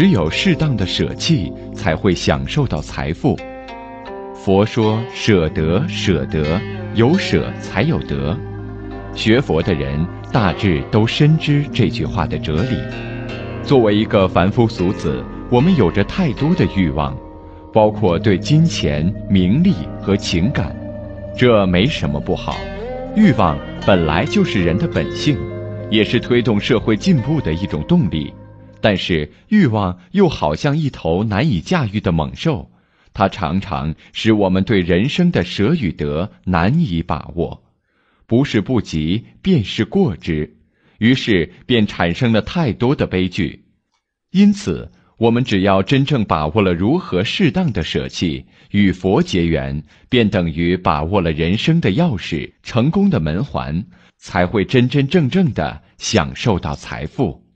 只有适当的舍弃，才会享受到财富。佛说：“舍得，舍得，有舍才有得。”学佛的人大致都深知这句话的哲理。作为一个凡夫俗子，我们有着太多的欲望，包括对金钱、名利和情感。这没什么不好，欲望本来就是人的本性，也是推动社会进步的一种动力。但是欲望又好像一头难以驾驭的猛兽，它常常使我们对人生的舍与得难以把握，不是不及便是过之，于是便产生了太多的悲剧。因此，我们只要真正把握了如何适当的舍弃，与佛结缘，便等于把握了人生的钥匙，成功的门环，才会真真正正的享受到财富。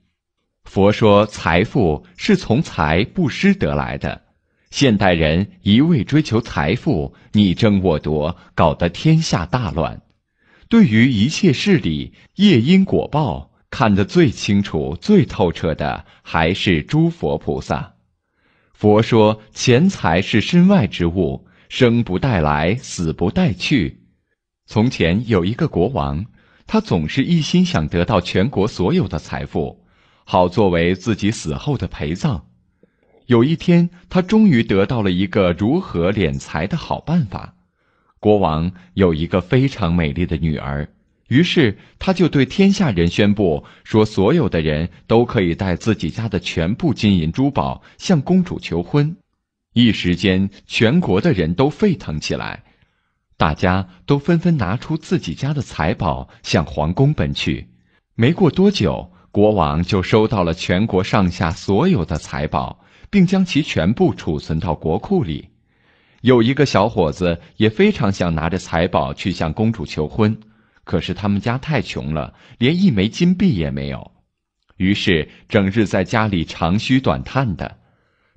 佛说，财富是从财布施得来的。现代人一味追求财富，你争我夺，搞得天下大乱。对于一切事理、业因果报，看得最清楚、最透彻的还是诸佛菩萨。佛说，钱财是身外之物，生不带来，死不带去。从前有一个国王，他总是一心想得到全国所有的财富。好作为自己死后的陪葬。有一天，他终于得到了一个如何敛财的好办法。国王有一个非常美丽的女儿，于是他就对天下人宣布说：“所有的人都可以带自己家的全部金银珠宝向公主求婚。”一时间，全国的人都沸腾起来，大家都纷纷拿出自己家的财宝向皇宫奔去。没过多久。国王就收到了全国上下所有的财宝，并将其全部储存到国库里。有一个小伙子也非常想拿着财宝去向公主求婚，可是他们家太穷了，连一枚金币也没有。于是，整日在家里长吁短叹的。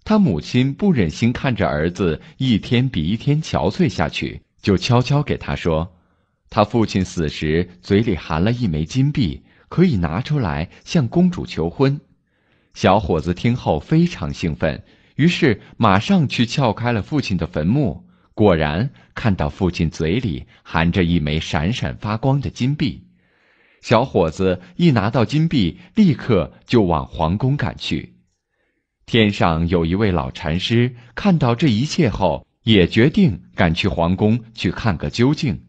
他母亲不忍心看着儿子一天比一天憔悴下去，就悄悄给他说：“他父亲死时嘴里含了一枚金币。”可以拿出来向公主求婚。小伙子听后非常兴奋，于是马上去撬开了父亲的坟墓，果然看到父亲嘴里含着一枚闪闪发光的金币。小伙子一拿到金币，立刻就往皇宫赶去。天上有一位老禅师，看到这一切后，也决定赶去皇宫去看个究竟。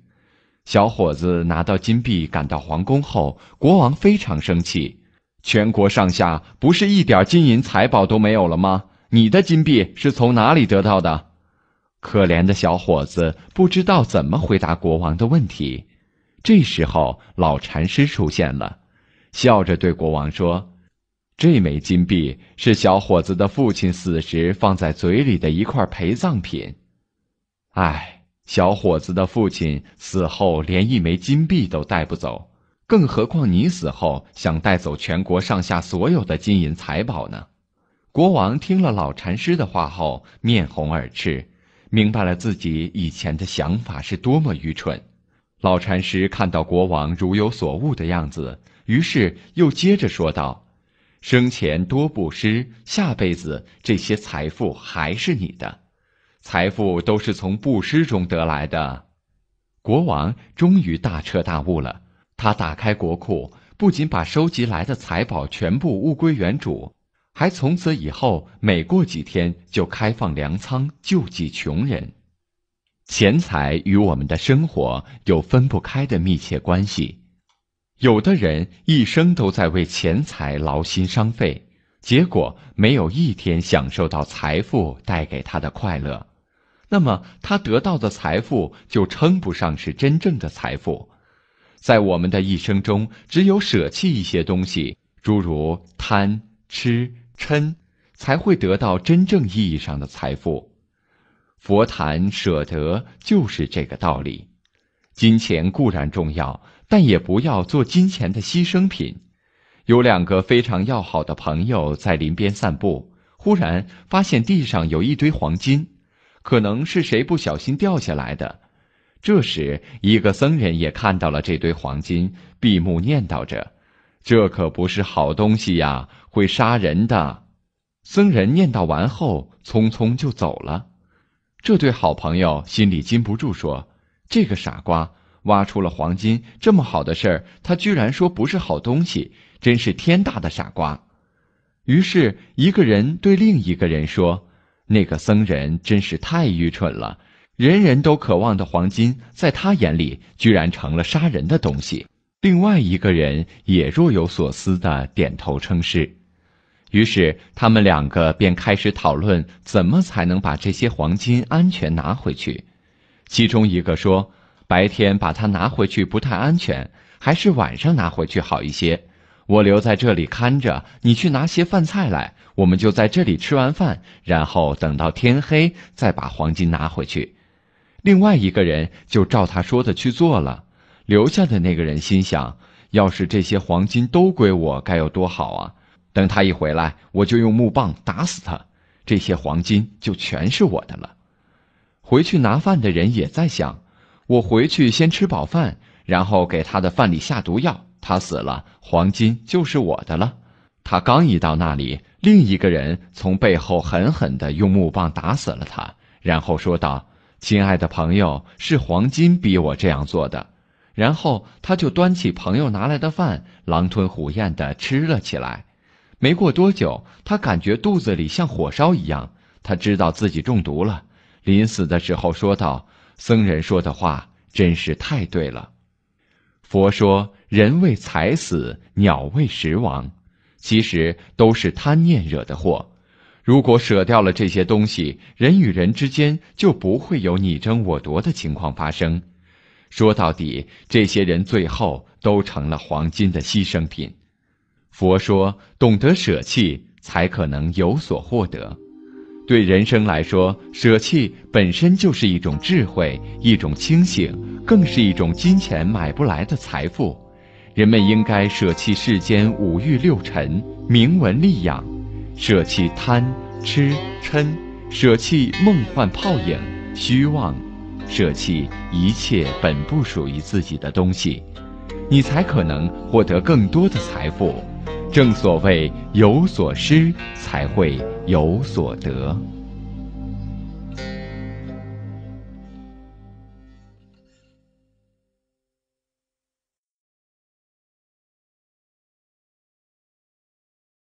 小伙子拿到金币，赶到皇宫后，国王非常生气。全国上下不是一点金银财宝都没有了吗？你的金币是从哪里得到的？可怜的小伙子不知道怎么回答国王的问题。这时候，老禅师出现了，笑着对国王说：“这枚金币是小伙子的父亲死时放在嘴里的一块陪葬品。”唉。小伙子的父亲死后连一枚金币都带不走，更何况你死后想带走全国上下所有的金银财宝呢？国王听了老禅师的话后，面红耳赤，明白了自己以前的想法是多么愚蠢。老禅师看到国王如有所悟的样子，于是又接着说道：“生前多布施，下辈子这些财富还是你的。”财富都是从布施中得来的。国王终于大彻大悟了，他打开国库，不仅把收集来的财宝全部物归原主，还从此以后每过几天就开放粮仓救济穷人。钱财与我们的生活有分不开的密切关系，有的人一生都在为钱财劳心伤肺，结果没有一天享受到财富带给他的快乐。那么，他得到的财富就称不上是真正的财富。在我们的一生中，只有舍弃一些东西，诸如贪、吃、嗔，才会得到真正意义上的财富。佛谈舍得就是这个道理。金钱固然重要，但也不要做金钱的牺牲品。有两个非常要好的朋友在林边散步，忽然发现地上有一堆黄金。可能是谁不小心掉下来的。这时，一个僧人也看到了这堆黄金，闭目念叨着：“这可不是好东西呀，会杀人的。”僧人念叨完后，匆匆就走了。这对好朋友心里禁不住说：“这个傻瓜，挖出了黄金这么好的事儿，他居然说不是好东西，真是天大的傻瓜！”于是，一个人对另一个人说。那个僧人真是太愚蠢了，人人都渴望的黄金，在他眼里居然成了杀人的东西。另外一个人也若有所思地点头称是，于是他们两个便开始讨论怎么才能把这些黄金安全拿回去。其中一个说：“白天把它拿回去不太安全，还是晚上拿回去好一些。我留在这里看着，你去拿些饭菜来。”我们就在这里吃完饭，然后等到天黑再把黄金拿回去。另外一个人就照他说的去做了。留下的那个人心想：要是这些黄金都归我，该有多好啊！等他一回来，我就用木棒打死他，这些黄金就全是我的了。回去拿饭的人也在想：我回去先吃饱饭，然后给他的饭里下毒药，他死了，黄金就是我的了。他刚一到那里。另一个人从背后狠狠地用木棒打死了他，然后说道：“亲爱的朋友，是黄金逼我这样做的。”然后他就端起朋友拿来的饭，狼吞虎咽地吃了起来。没过多久，他感觉肚子里像火烧一样，他知道自己中毒了。临死的时候说道：“僧人说的话真是太对了，佛说人为财死，鸟为食亡。”其实都是贪念惹的祸。如果舍掉了这些东西，人与人之间就不会有你争我夺的情况发生。说到底，这些人最后都成了黄金的牺牲品。佛说，懂得舍弃，才可能有所获得。对人生来说，舍弃本身就是一种智慧，一种清醒，更是一种金钱买不来的财富。人们应该舍弃世间五欲六尘，明文利养，舍弃贪、痴、嗔，舍弃梦幻泡影、虚妄，舍弃一切本不属于自己的东西，你才可能获得更多的财富。正所谓有所失，才会有所得。